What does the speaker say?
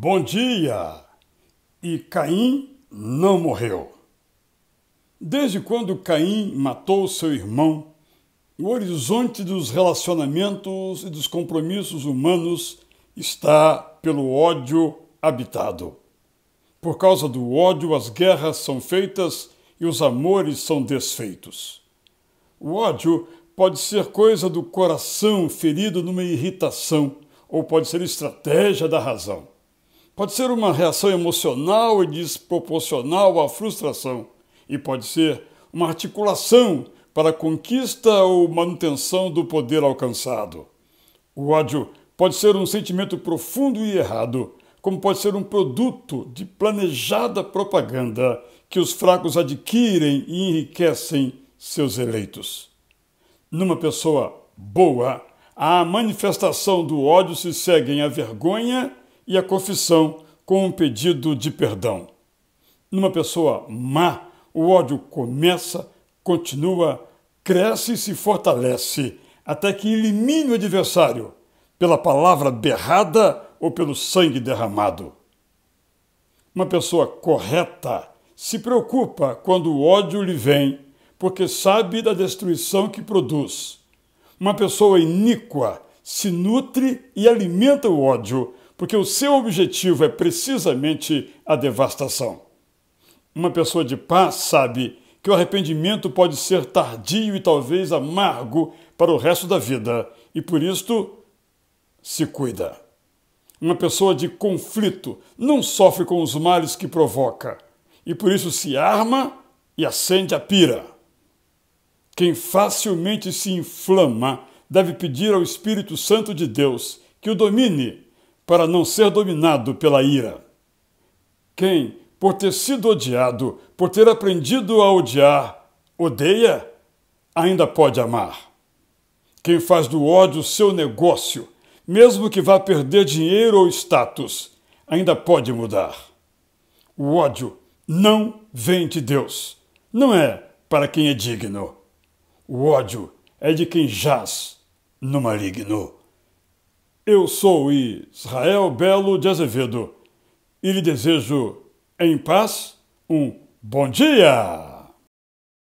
Bom dia! E Caim não morreu. Desde quando Caim matou seu irmão, o horizonte dos relacionamentos e dos compromissos humanos está pelo ódio habitado. Por causa do ódio, as guerras são feitas e os amores são desfeitos. O ódio pode ser coisa do coração ferido numa irritação, ou pode ser estratégia da razão. Pode ser uma reação emocional e desproporcional à frustração, e pode ser uma articulação para a conquista ou manutenção do poder alcançado. O ódio pode ser um sentimento profundo e errado, como pode ser um produto de planejada propaganda que os fracos adquirem e enriquecem seus eleitos. Numa pessoa boa, a manifestação do ódio se segue em a vergonha e a confissão com um pedido de perdão. Numa pessoa má, o ódio começa, continua, cresce e se fortalece até que elimine o adversário pela palavra berrada ou pelo sangue derramado. Uma pessoa correta se preocupa quando o ódio lhe vem, porque sabe da destruição que produz. Uma pessoa iníqua se nutre e alimenta o ódio, porque o seu objetivo é precisamente a devastação. Uma pessoa de paz sabe que o arrependimento pode ser tardio e talvez amargo para o resto da vida e por isto se cuida. Uma pessoa de conflito não sofre com os males que provoca e por isso se arma e acende a pira. Quem facilmente se inflama deve pedir ao Espírito Santo de Deus que o domine para não ser dominado pela ira. Quem, por ter sido odiado, por ter aprendido a odiar, odeia, ainda pode amar. Quem faz do ódio seu negócio, mesmo que vá perder dinheiro ou status, ainda pode mudar. O ódio não vem de Deus, não é para quem é digno. O ódio é de quem jaz no maligno. Eu sou Israel Belo de Azevedo e lhe desejo, em paz, um bom dia!